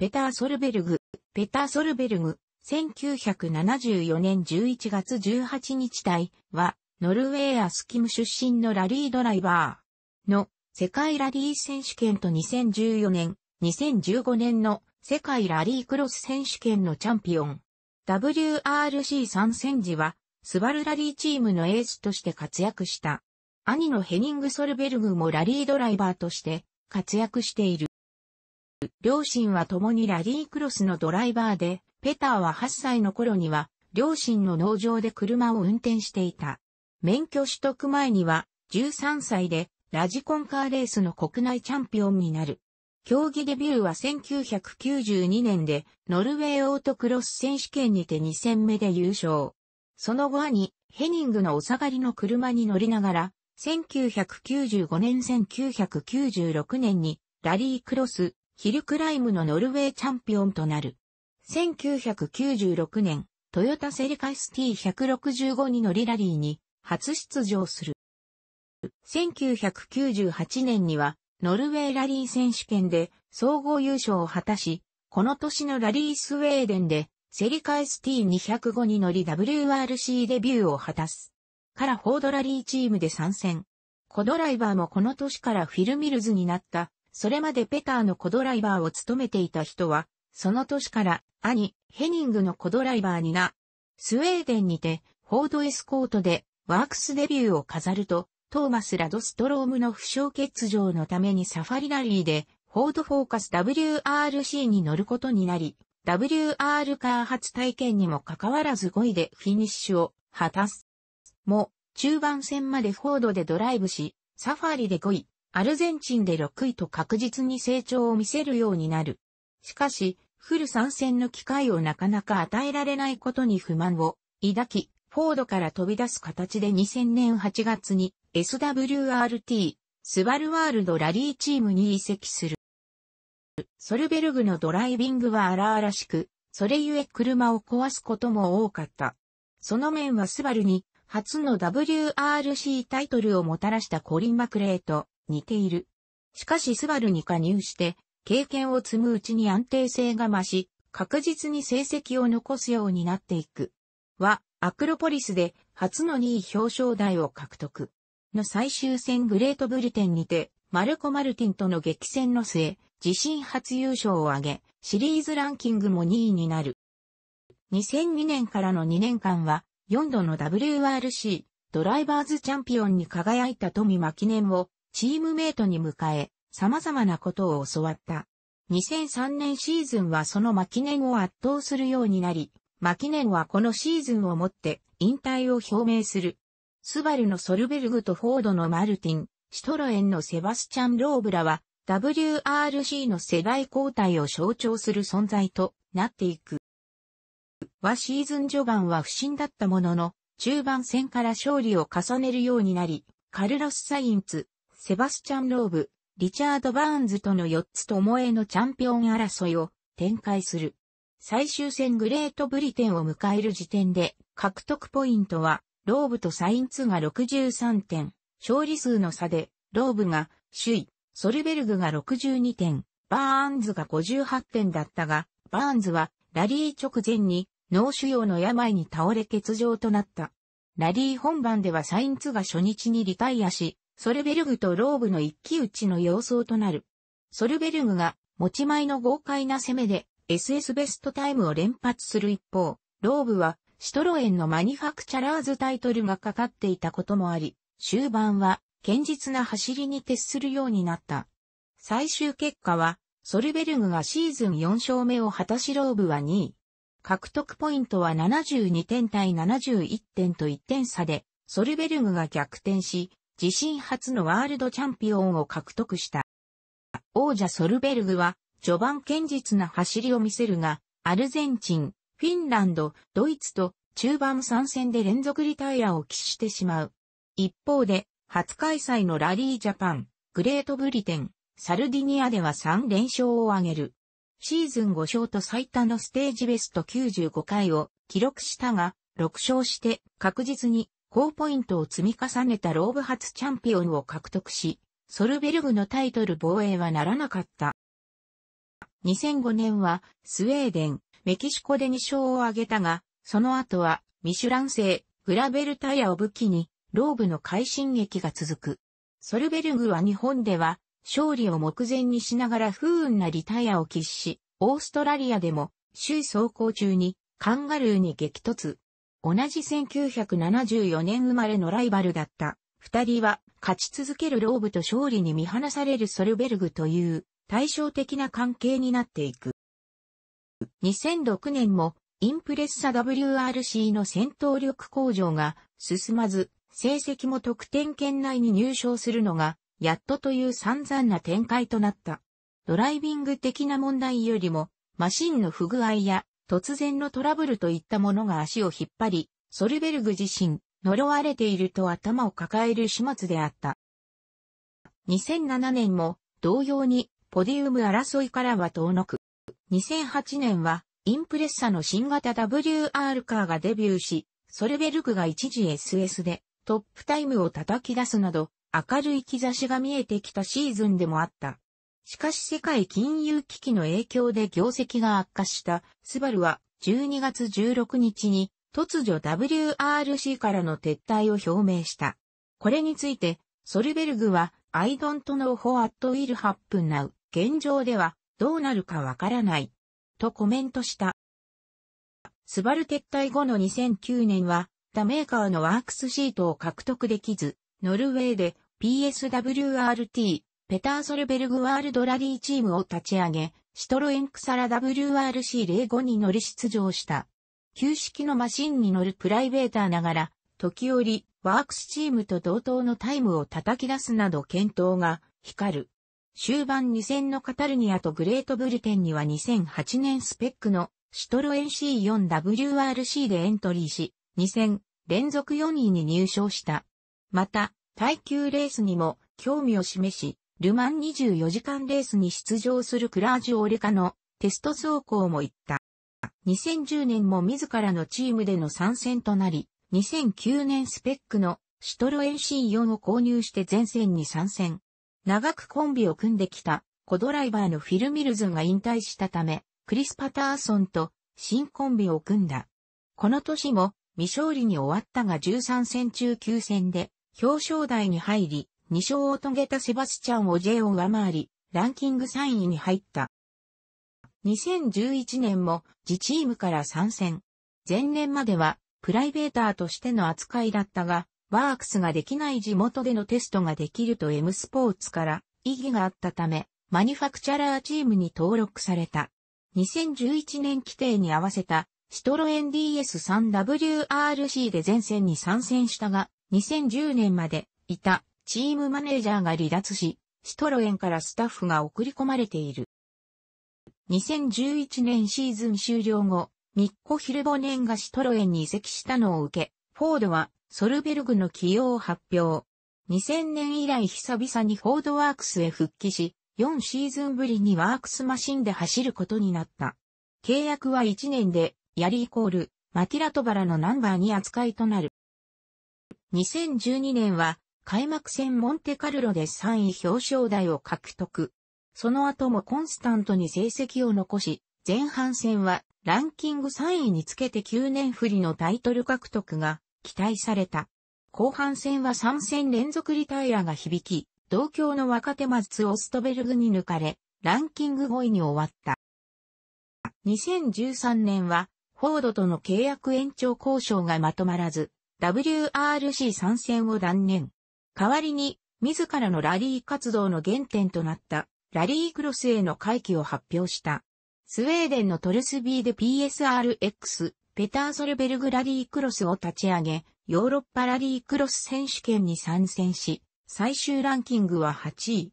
ペター・ソルベルグ。ペター・ソルベルグ、1974年11月18日隊は、ノルウェーアスキム出身のラリードライバーの世界ラリー選手権と2014年、2015年の世界ラリークロス選手権のチャンピオン。WRC 参戦時は、スバルラリーチームのエースとして活躍した。兄のヘニング・ソルベルグもラリードライバーとして活躍している。両親は共にラリークロスのドライバーで、ペターは8歳の頃には、両親の農場で車を運転していた。免許取得前には、13歳で、ラジコンカーレースの国内チャンピオンになる。競技デビューは1992年で、ノルウェーオートクロス選手権にて2戦目で優勝。その後に、ヘニングのお下がりの車に乗りながら、1995年1996年に、ラリークロス、ヒルクライムのノルウェーチャンピオンとなる。1996年、トヨタセリカ ST165 に乗りラリーに初出場する。1998年には、ノルウェーラリー選手権で総合優勝を果たし、この年のラリースウェーデンで、セリカ ST205 に乗り WRC デビューを果たす。からフォードラリーチームで参戦。コドライバーもこの年からフィルミルズになったそれまでペターのコドライバーを務めていた人は、その年から兄、ヘニングのコドライバーにな、スウェーデンにて、フォードエスコートでワークスデビューを飾ると、トーマス・ラドストロームの負傷欠場のためにサファリラリーで、フォードフォーカス WRC に乗ることになり、WR カー初体験にもかかわらず5位でフィニッシュを果たす。も、中盤戦までフォードでドライブし、サファリで5位、アルゼンチンで6位と確実に成長を見せるようになる。しかし、フル参戦の機会をなかなか与えられないことに不満を抱き、フォードから飛び出す形で2000年8月に SWRT、スバルワールドラリーチームに移籍する。ソルベルグのドライビングは荒々しく、それゆえ車を壊すことも多かった。その面はスバルに初の WRC タイトルをもたらしたコリン・マクレーと似ている。しかしスバルに加入して、経験を積むうちに安定性が増し、確実に成績を残すようになっていく。は、アクロポリスで初の2位表彰台を獲得。の最終戦グレートブリテンにて、マルコ・マルティンとの激戦の末、自身初優勝を挙げ、シリーズランキングも2位になる。2002年からの2年間は、4度の WRC ドライバーズチャンピオンに輝いた富牧年をチームメイトに迎え、様々なことを教わった。2003年シーズンはその牧年を圧倒するようになり、牧年はこのシーズンをもって引退を表明する。スバルのソルベルグとフォードのマルティン、シトロエンのセバスチャン・ローブラは WRC の世代交代を象徴する存在となっていく。はシーズン序盤は不振だったものの、中盤戦から勝利を重ねるようになり、カルロス・サインツ、セバスチャン・ローブ、リチャード・バーンズとの4つともえのチャンピオン争いを展開する。最終戦グレートブリテンを迎える時点で獲得ポイントはローブとサインツが63点、勝利数の差でローブが首位、ソルベルグが62点、バーンズが58点だったが、バーンズはラリー直前に脳腫瘍の病に倒れ欠場となった。ラリー本番ではサインツが初日にリタイアし、ソルベルグとローブの一騎打ちの様相となる。ソルベルグが持ち前の豪快な攻めで SS ベストタイムを連発する一方、ローブはシトロエンのマニファクチャラーズタイトルがかかっていたこともあり、終盤は堅実な走りに徹するようになった。最終結果は、ソルベルグがシーズン4勝目を果たしローブは2位。獲得ポイントは72点対71点と1点差で、ソルベルグが逆転し、自身初のワールドチャンピオンを獲得した。王者ソルベルグは、序盤堅実な走りを見せるが、アルゼンチン、フィンランド、ドイツと中盤参戦で連続リタイアを喫してしまう。一方で、初開催のラリージャパン、グレートブリテン、サルディニアでは3連勝を挙げる。シーズン5勝と最多のステージベスト95回を記録したが、6勝して確実に高ポイントを積み重ねたローブ初チャンピオンを獲得し、ソルベルグのタイトル防衛はならなかった。2005年はスウェーデン、メキシコで2勝を挙げたが、その後はミシュラン製グラベルタイヤを武器にローブの快進撃が続く。ソルベルグは日本では勝利を目前にしながら不運なリタイアを喫し、オーストラリアでも、首位走行中に、カンガルーに激突。同じ1974年生まれのライバルだった。二人は、勝ち続けるローブと勝利に見放されるソルベルグという、対照的な関係になっていく。2006年も、インプレッサ WRC の戦闘力向上が進まず、成績も得点圏内に入賞するのがやっとという散々な展開となった。ドライビング的な問題よりも、マシンの不具合や突然のトラブルといったものが足を引っ張り、ソルベルグ自身、呪われていると頭を抱える始末であった。2007年も同様にポディウム争いからは遠のく。2008年はインプレッサの新型 WR カーがデビューし、ソルベルグが一時 SS でトップタイムを叩き出すなど明るい兆しが見えてきたシーズンでもあった。しかし世界金融危機の影響で業績が悪化したスバルは12月16日に突如 WRC からの撤退を表明した。これについてソルベルグは I don't know w ウ a t will happen now 現状ではどうなるかわからないとコメントした。スバル撤退後の2009年は他メーカーのワークスシートを獲得できずノルウェーで PSWRT、ペターソルベルグワールドラリーチームを立ち上げ、シトロエンクサラ WRC05 に乗り出場した。旧式のマシンに乗るプライベーターながら、時折、ワークスチームと同等のタイムを叩き出すなど検討が光る。終盤2戦のカタルニアとグレートブルテンには2008年スペックのシトロエン C4WRC でエントリーし、2戦連続4位に入賞した。また、耐久レースにも興味を示し、ルマン24時間レースに出場するクラージュ・オレカのテスト走行も行った。2010年も自らのチームでの参戦となり、2009年スペックのシトロエン C4 を購入して前線に参戦。長くコンビを組んできたコドライバーのフィル・ミルズが引退したため、クリス・パターソンと新コンビを組んだ。この年も未勝利に終わったが13戦中9戦で表彰台に入り、2勝を遂げたセバスチャン・を J を上回り、ランキング3位に入った。2011年も自チームから参戦。前年まではプライベーターとしての扱いだったが、ワークスができない地元でのテストができると M スポーツから意義があったため、マニュファクチャラーチームに登録された。2011年規定に合わせた、シトロエン DS3WRC で前線に参戦したが、2010年までいたチームマネージャーが離脱し、シトロエンからスタッフが送り込まれている。2011年シーズン終了後、ミッコ・ヒルボネンがシトロエンに移籍したのを受け、フォードはソルベルグの起用を発表。2000年以来久々にフォードワークスへ復帰し、4シーズンぶりにワークスマシンで走ることになった。契約は1年で、ヤリーコール、マティラトバラのナンバー2扱いとなる。2012年は開幕戦モンテカルロで3位表彰台を獲得。その後もコンスタントに成績を残し、前半戦はランキング3位につけて9年振りのタイトル獲得が期待された。後半戦は3戦連続リタイアが響き、同郷の若手マツ・オストベルグに抜かれ、ランキング5位に終わった。2013年は、フォードとの契約延長交渉がまとまらず、WRC 参戦を断念。代わりに、自らのラリー活動の原点となったラリークロスへの回帰を発表した。スウェーデンのトルスビーで PSRX、ペターソルベルグラリークロスを立ち上げ、ヨーロッパラリークロス選手権に参戦し、最終ランキングは8位。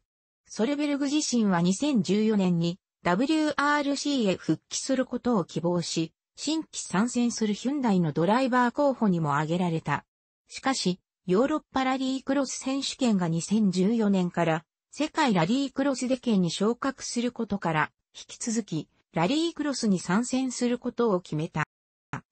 ソルベルグ自身は2014年に WRC へ復帰することを希望し、新規参戦するヒュンダイのドライバー候補にも挙げられた。しかし、ヨーロッパラリークロス選手権が2014年から世界ラリークロスで県に昇格することから、引き続きラリークロスに参戦することを決めた。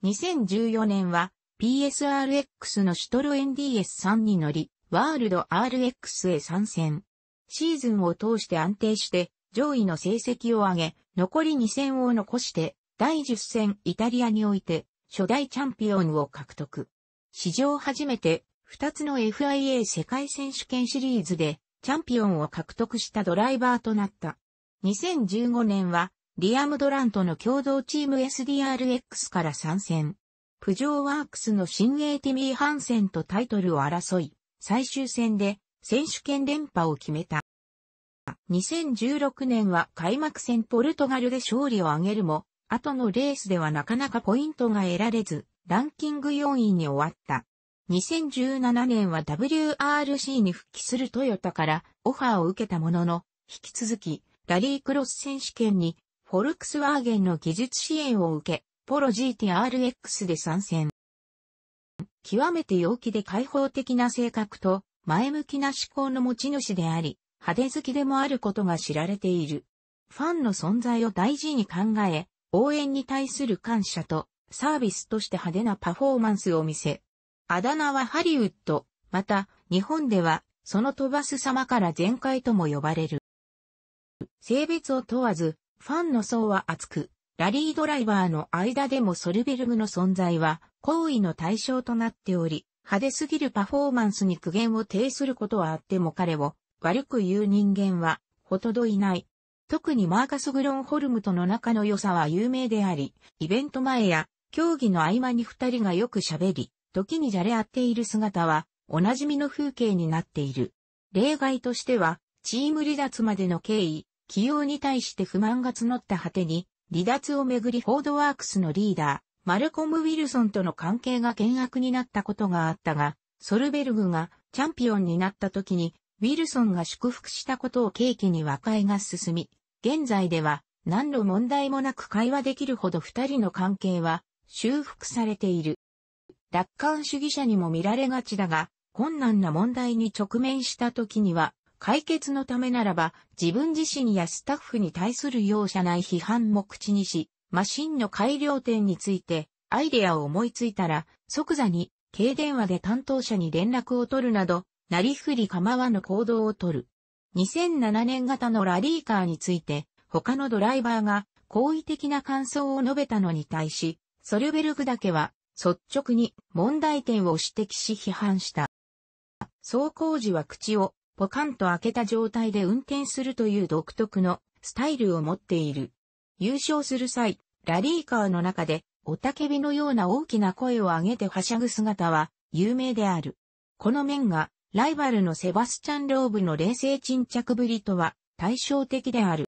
2014年は PSRX のシュトロエン DS3 に乗り、ワールド RX へ参戦。シーズンを通して安定して上位の成績を上げ、残り2戦を残して第10戦イタリアにおいて初代チャンピオンを獲得。史上初めて2つの FIA 世界選手権シリーズでチャンピオンを獲得したドライバーとなった。2015年はリアム・ドランとの共同チーム SDRX から参戦。プジョーワークスの新鋭ティミー・ハンセンとタイトルを争い、最終戦で選手権連覇を決めた。2016年は開幕戦ポルトガルで勝利を挙げるも、後のレースではなかなかポイントが得られず、ランキング4位に終わった。2017年は WRC に復帰するトヨタからオファーを受けたものの、引き続き、ラリークロス選手権に、フォルクスワーゲンの技術支援を受け、ポロ GTRX で参戦。極めて陽気で開放的な性格と、前向きな思考の持ち主であり、派手好きでもあることが知られている。ファンの存在を大事に考え、応援に対する感謝とサービスとして派手なパフォーマンスを見せ、あだ名はハリウッド、また日本ではその飛ばす様から全開とも呼ばれる。性別を問わず、ファンの層は厚く、ラリードライバーの間でもソルベルグの存在は好意の対象となっており、派手すぎるパフォーマンスに苦言を呈することはあっても彼を悪く言う人間はほとどいない。特にマーカス・グロンホルムとの仲の良さは有名であり、イベント前や競技の合間に二人がよく喋り、時にじゃれ合っている姿は、おなじみの風景になっている。例外としては、チーム離脱までの経緯、起用に対して不満が募った果てに、離脱をめぐりフォードワークスのリーダー、マルコム・ウィルソンとの関係が険悪になったことがあったが、ソルベルグがチャンピオンになった時にウィルソンが祝福したことを契機に和解が進み、現在では何の問題もなく会話できるほど二人の関係は修復されている。楽観主義者にも見られがちだが、困難な問題に直面した時には、解決のためならば自分自身やスタッフに対する容赦ない批判も口にし、マシンの改良点についてアイデアを思いついたら即座に軽電話で担当者に連絡を取るなどなりふり構わぬ行動をとる。2007年型のラリーカーについて、他のドライバーが好意的な感想を述べたのに対し、ソルベルグだけは率直に問題点を指摘し批判した。走行時は口をポカンと開けた状態で運転するという独特のスタイルを持っている。優勝する際、ラリーカーの中でおたけびのような大きな声を上げてはしゃぐ姿は有名である。この面がライバルのセバスチャン・ローブの冷静沈着ぶりとは対照的である。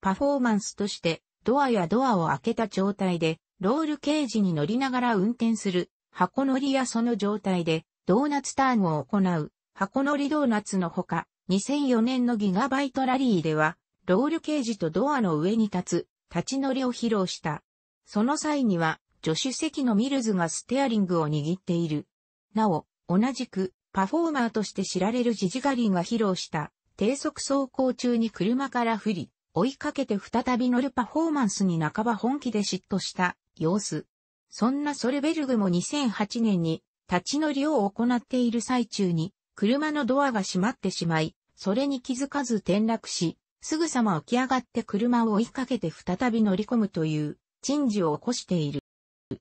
パフォーマンスとしてドアやドアを開けた状態でロールケージに乗りながら運転する箱乗りやその状態でドーナツターンを行う箱乗りドーナツのほか2004年のギガバイトラリーではロールケージとドアの上に立つ立ち乗りを披露した。その際には助手席のミルズがステアリングを握っている。なお、同じくパフォーマーとして知られるジジガリンが披露した低速走行中に車から降り、追いかけて再び乗るパフォーマンスに半ば本気で嫉妬した様子。そんなソルベルグも2008年に立ち乗りを行っている最中に車のドアが閉まってしまい、それに気づかず転落し、すぐさま起き上がって車を追いかけて再び乗り込むという、珍事を起こしている。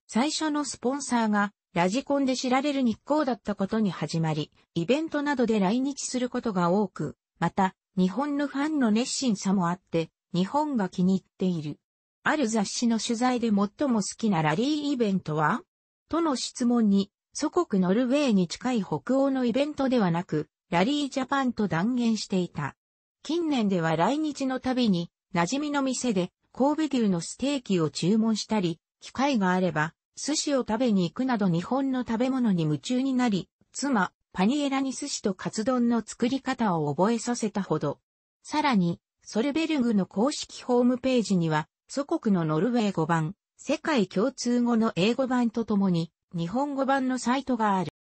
最初のスポンサーがラジコンで知られる日光だったことに始まり、イベントなどで来日することが多く、また、日本のファンの熱心さもあって、日本が気に入っている。ある雑誌の取材で最も好きなラリーイベントはとの質問に、祖国ノルウェーに近い北欧のイベントではなく、ラリージャパンと断言していた。近年では来日のたびに、馴染みの店で神戸牛のステーキを注文したり、機会があれば、寿司を食べに行くなど日本の食べ物に夢中になり、妻、パニエラに寿司とカツ丼の作り方を覚えさせたほど。さらに、ソルベルグの公式ホームページには、祖国のノルウェー語版、世界共通語の英語版とともに、日本語版のサイトがある。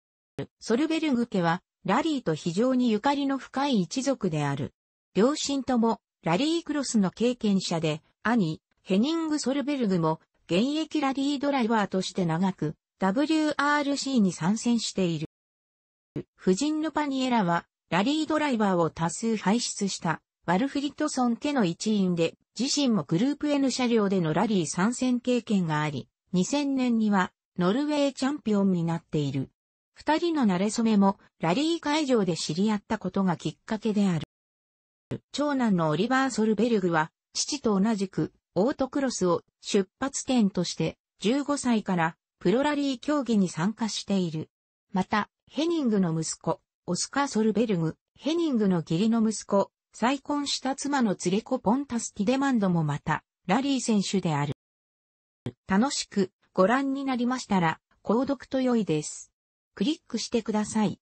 ソルベルグ家は、ラリーと非常にゆかりの深い一族である。両親とも、ラリークロスの経験者で、兄、ヘニング・ソルベルグも、現役ラリードライバーとして長く、WRC に参戦している。夫人のパニエラは、ラリードライバーを多数輩出した、ワルフリッソン家の一員で、自身もグループ N 車両でのラリー参戦経験があり、2000年には、ノルウェーチャンピオンになっている。二人の慣れ初めも、ラリー会場で知り合ったことがきっかけである。長男のオリバー・ソルベルグは、父と同じく、オートクロスを出発点として15歳からプロラリー競技に参加している。また、ヘニングの息子、オスカー・ソルベルグ、ヘニングの義理の息子、再婚した妻の連れ子ポンタス・ティデマンドもまた、ラリー選手である。楽しくご覧になりましたら、購読と良いです。クリックしてください。